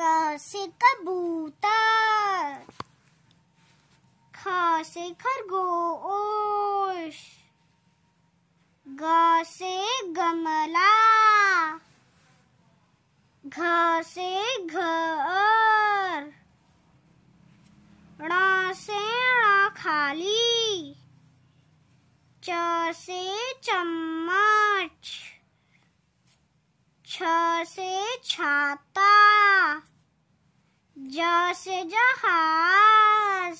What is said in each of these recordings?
से कबूतर खा से खरगोश ग से गमला घा से घर से खाली च से चम्मच छ से छाता ज जहाज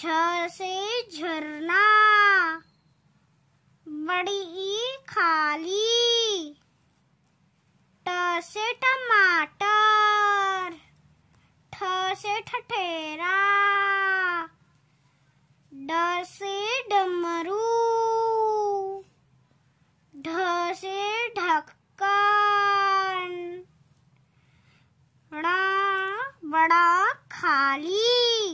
झसे झरना बड़ी ई खाली टसे टमाटर ठसे ठठेरा डसे किताब खाली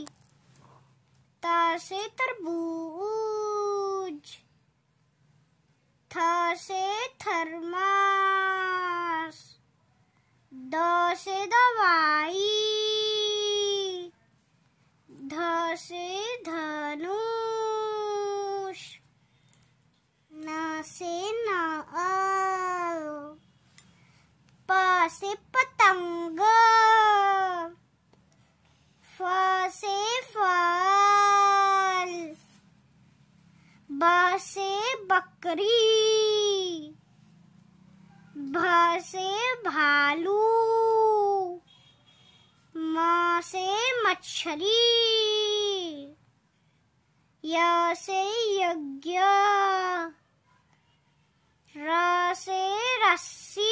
तसे तरबूज थ से थर्मास द से दवाई धसे धनुष न से न से पतंग फ से फल ब से बकरी भ से भालू म से मच्छरी य से यज्ञ र से रस्सी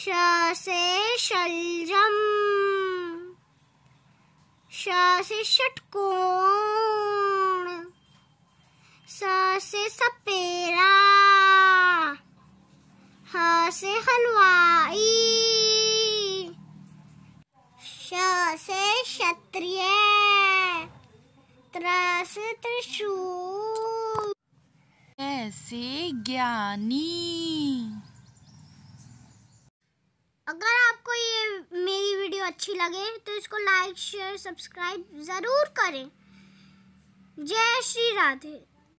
श से शलजम श से षटकोण स से सपेरा ह से हलवाई श से क्षत्रिय त्र से त्रिशूल ऐसे ज्ञानी अगर आपको ये मेरी वीडियो अच्छी लगे तो इसको लाइक शेयर सब्सक्राइब ज़रूर करें जय श्री राधे